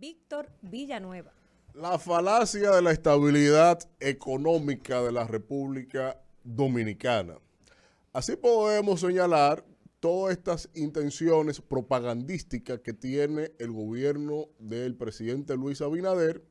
Víctor Villanueva. La falacia de la estabilidad económica de la República Dominicana. Así podemos señalar todas estas intenciones propagandísticas que tiene el gobierno del presidente Luis Abinader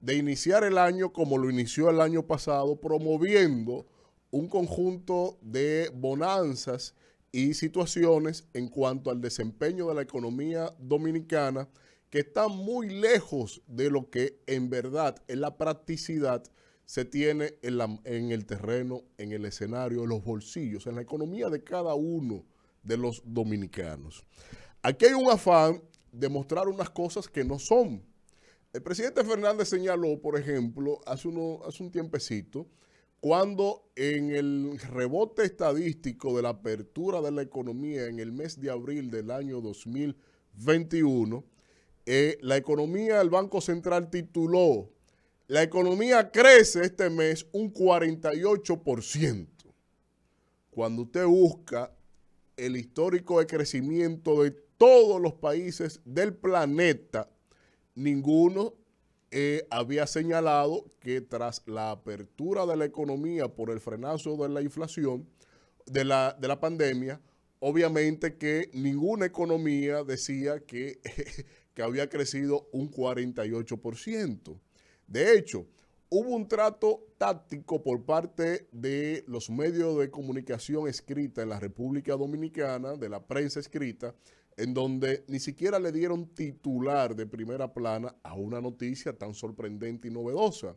de iniciar el año como lo inició el año pasado, promoviendo un conjunto de bonanzas y situaciones en cuanto al desempeño de la economía dominicana que está muy lejos de lo que en verdad, en la practicidad, se tiene en, el terreno, en el escenario, en los bolsillos, en la economía de cada uno de los dominicanos. Aquí hay un afán de mostrar unas cosas que no son. El presidente Fernández señaló, por ejemplo, hace, uno, hace un tiempecito, cuando en el rebote estadístico de la apertura de la economía en el mes de abril del año 2021, eh, la economía del Banco Central tituló, la economía crece este mes un 48%. Cuando usted busca el histórico de crecimiento de todos los países del planeta, ninguno eh, había señalado que tras la apertura de la economía por el frenazo de la inflación, de la, de la pandemia, obviamente que ninguna economía decía que que había crecido un 48%. De hecho, hubo un trato táctico por parte de los medios de comunicación escrita en la República Dominicana, de la prensa escrita, en donde ni siquiera le dieron titular de primera plana a una noticia tan sorprendente y novedosa.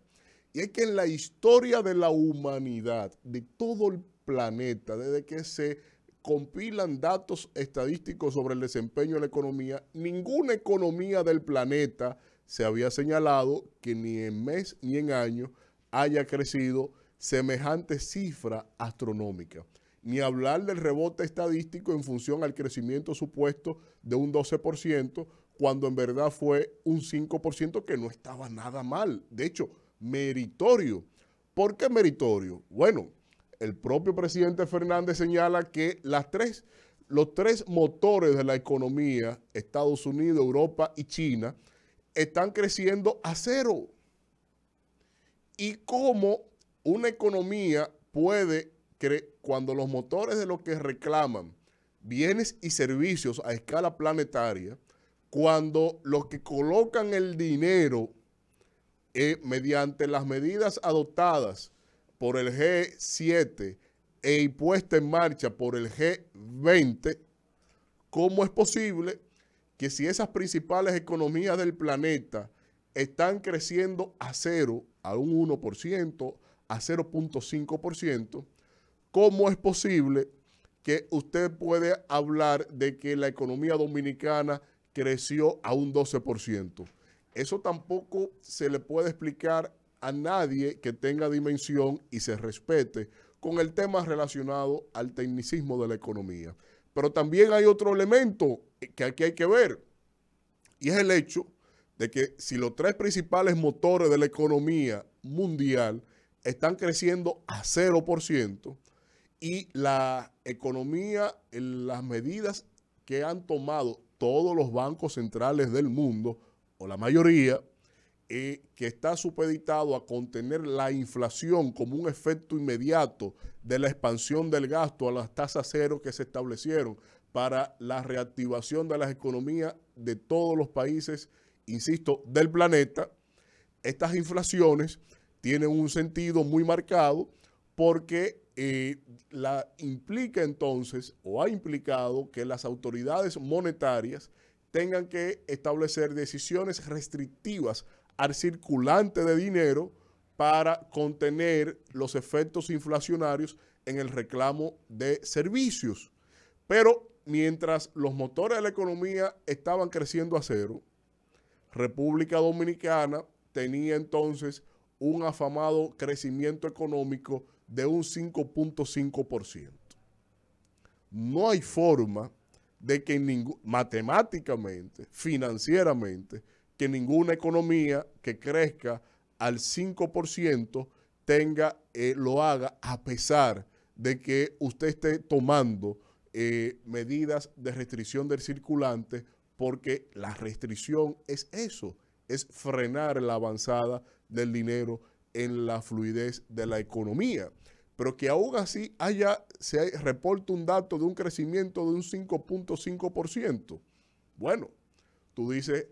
Y es que en la historia de la humanidad, de todo el planeta, desde que se compilan datos estadísticos sobre el desempeño de la economía, ninguna economía del planeta se había señalado que ni en mes ni en año haya crecido semejante cifra astronómica. Ni hablar del rebote estadístico en función al crecimiento supuesto de un 12%, cuando en verdad fue un 5% que no estaba nada mal. De hecho, meritorio. ¿Por qué meritorio? Bueno, el propio presidente Fernández señala que las tres, los tres motores de la economía, Estados Unidos, Europa y China, están creciendo a cero. Y cómo una economía puede, crecer cuando los motores de lo que reclaman bienes y servicios a escala planetaria, cuando los que colocan el dinero eh, mediante las medidas adoptadas por el G7 e puesta en marcha por el G20, ¿cómo es posible que si esas principales economías del planeta están creciendo a cero, a un 1%, a 0.5%, ¿cómo es posible que usted puede hablar de que la economía dominicana creció a un 12%? Eso tampoco se le puede explicar a nadie que tenga dimensión y se respete con el tema relacionado al tecnicismo de la economía. Pero también hay otro elemento que aquí hay que ver, y es el hecho de que si los tres principales motores de la economía mundial están creciendo a 0% y la economía, las medidas que han tomado todos los bancos centrales del mundo, o la mayoría, eh, que está supeditado a contener la inflación como un efecto inmediato de la expansión del gasto a las tasas cero que se establecieron para la reactivación de las economías de todos los países, insisto, del planeta, estas inflaciones tienen un sentido muy marcado porque eh, la implica entonces o ha implicado que las autoridades monetarias tengan que establecer decisiones restrictivas al circulante de dinero para contener los efectos inflacionarios en el reclamo de servicios. Pero mientras los motores de la economía estaban creciendo a cero, República Dominicana tenía entonces un afamado crecimiento económico de un 5.5%. No hay forma de que matemáticamente, financieramente, que ninguna economía que crezca al 5% tenga, eh, lo haga a pesar de que usted esté tomando eh, medidas de restricción del circulante, porque la restricción es eso, es frenar la avanzada del dinero en la fluidez de la economía. Pero que aún así haya, se reporte reporta un dato de un crecimiento de un 5.5%. Bueno, tú dices,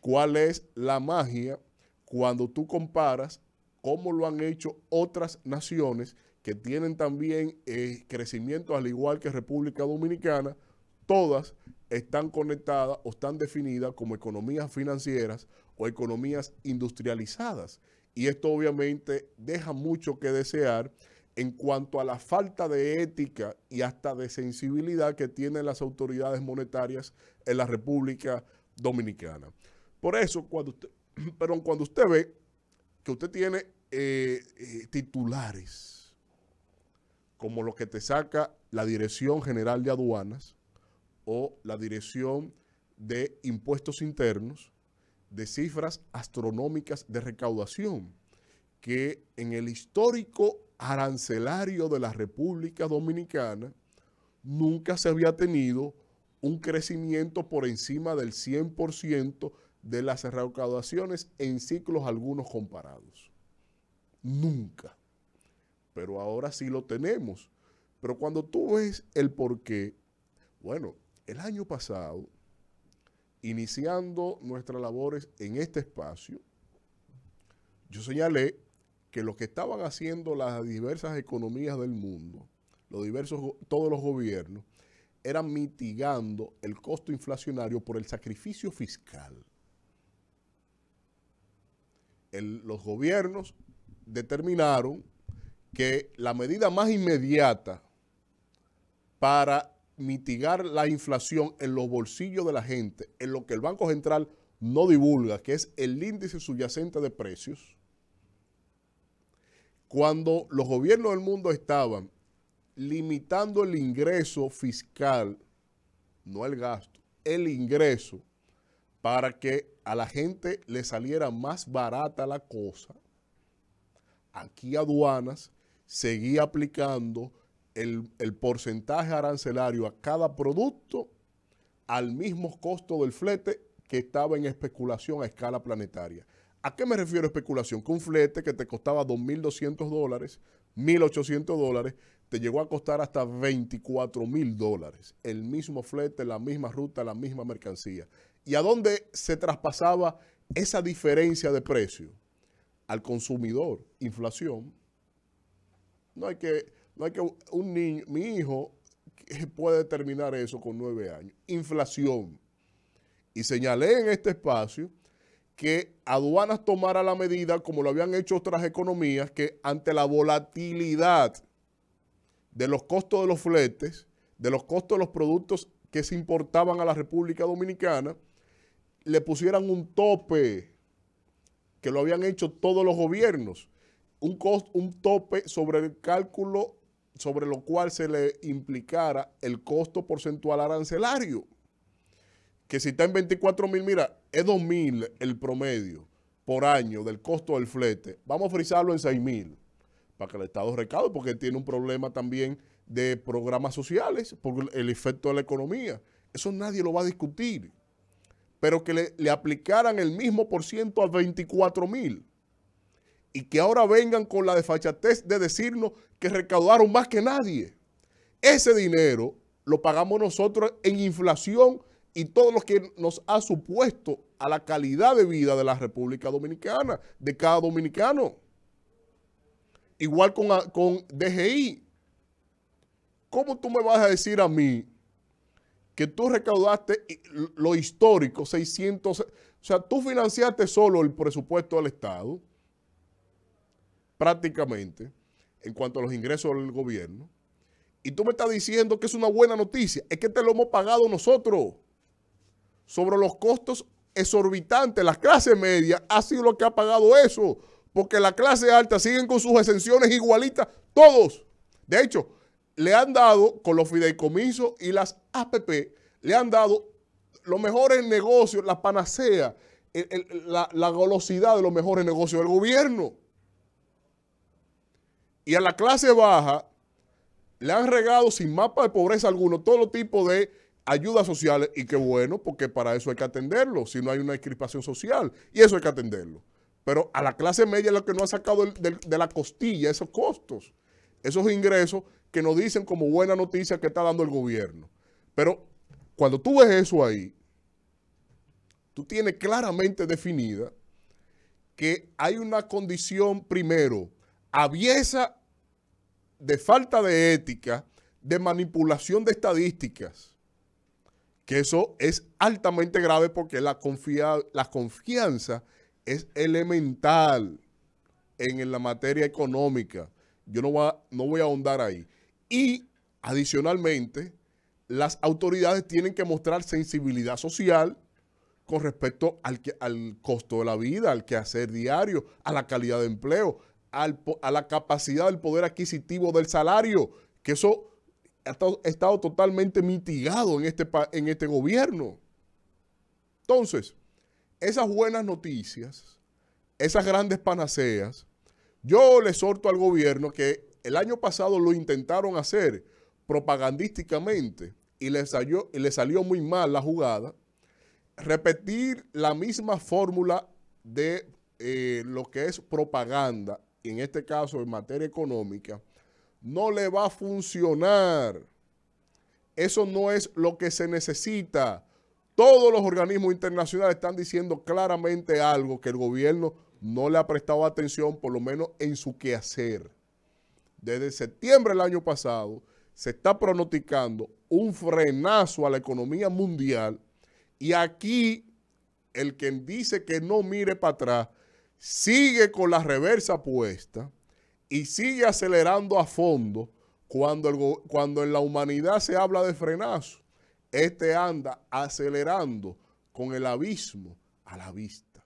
cuál es la magia cuando tú comparas cómo lo han hecho otras naciones que tienen también eh, crecimiento al igual que República Dominicana, todas están conectadas o están definidas como economías financieras o economías industrializadas. Y esto obviamente deja mucho que desear en cuanto a la falta de ética y hasta de sensibilidad que tienen las autoridades monetarias en la República Dominicana. Por eso, cuando usted, cuando usted ve que usted tiene eh, eh, titulares como lo que te saca la Dirección General de Aduanas o la Dirección de Impuestos Internos, de cifras astronómicas de recaudación, que en el histórico arancelario de la República Dominicana nunca se había tenido un crecimiento por encima del 100% de las recaudaciones en ciclos algunos comparados. Nunca. Pero ahora sí lo tenemos. Pero cuando tú ves el por qué, bueno, el año pasado, iniciando nuestras labores en este espacio, yo señalé que lo que estaban haciendo las diversas economías del mundo, los diversos, todos los gobiernos, eran mitigando el costo inflacionario por el sacrificio fiscal los gobiernos determinaron que la medida más inmediata para mitigar la inflación en los bolsillos de la gente, en lo que el Banco Central no divulga, que es el índice subyacente de precios, cuando los gobiernos del mundo estaban limitando el ingreso fiscal, no el gasto, el ingreso para que a la gente le saliera más barata la cosa, aquí aduanas seguía aplicando el, porcentaje arancelario a cada producto al mismo costo del flete que estaba en especulación a escala planetaria. ¿A qué me refiero especulación? Que un flete que te costaba 2.200 dólares, 1.800 dólares, te llegó a costar hasta 24.000 dólares. El mismo flete, la misma ruta, la misma mercancía. ¿Y a dónde se traspasaba esa diferencia de precio? Al consumidor, inflación. No hay que, no hay que un niño, mi hijo puede determinar eso con nueve años. Inflación. Y señalé en este espacio que aduanas tomara la medida, como lo habían hecho otras economías, que ante la volatilidad de los costos de los fletes, de los costos de los productos que se importaban a la República Dominicana, le pusieran un tope, que lo habían hecho todos los gobiernos, un, un tope sobre el cálculo sobre lo cual se le implicara el costo porcentual arancelario. Que si está en 24 mil, mira, es 2 mil el promedio por año del costo del flete. Vamos a frisarlo en 6 mil para que el Estado recaude, porque tiene un problema también de programas sociales por el efecto de la economía. Eso nadie lo va a discutir pero que le, aplicaran el mismo por ciento a 24 mil. Y que ahora vengan con la desfachatez de decirnos que recaudaron más que nadie. Ese dinero lo pagamos nosotros en inflación y todo lo que nos ha supuesto a la calidad de vida de la República Dominicana, de cada dominicano. Igual con, con DGI. ¿Cómo tú me vas a decir a mí que tú recaudaste lo histórico, 600, o sea, tú financiaste solo el presupuesto del Estado, prácticamente, en cuanto a los ingresos del gobierno, y tú me estás diciendo que es una buena noticia, es que te lo hemos pagado nosotros sobre los costos exorbitantes, la clase media ha sido lo que ha pagado eso, porque la clase alta siguen con sus exenciones igualitas, todos. De hecho, le han dado con los fideicomisos y las APP le han dado los mejores negocios, la panacea, la, golosidad de los mejores negocios del gobierno. Y a la clase baja le han regado sin mapa de pobreza alguno todo tipo de ayudas sociales y qué bueno, porque para eso hay que atenderlo, si no hay una discriminación social y eso hay que atenderlo. Pero a la clase media es lo que no ha sacado de, la costilla esos costos, esos ingresos que nos dicen como buena noticia que está dando el gobierno. Pero cuando tú ves eso ahí, tú tienes claramente definida que hay una condición primero, aviesa de falta de ética, de manipulación de estadísticas, que eso es altamente grave porque la, la confianza es elemental en la materia económica. Yo no, no voy a ahondar ahí. Y adicionalmente, las autoridades tienen que mostrar sensibilidad social con respecto al, al costo de la vida, al quehacer diario, a la calidad de empleo, a la capacidad del poder adquisitivo del salario, que eso ha estado, totalmente mitigado en este, en este gobierno. Entonces, esas buenas noticias, esas grandes panaceas, yo le exhorto al gobierno que el año pasado lo intentaron hacer propagandísticamente, y le salió, le salió muy mal la jugada, repetir la misma fórmula de eh, lo que es propaganda, en este caso en materia económica, no le va a funcionar. Eso no es lo que se necesita. Todos los organismos internacionales están diciendo claramente algo que el gobierno no le ha prestado atención, por lo menos en su quehacer. Desde septiembre del año pasado se está pronosticando un frenazo a la economía mundial y aquí el que dice que no mire para atrás sigue con la reversa puesta y sigue acelerando a fondo cuando, cuando en la humanidad se habla de frenazo. Este anda acelerando con el abismo a la vista.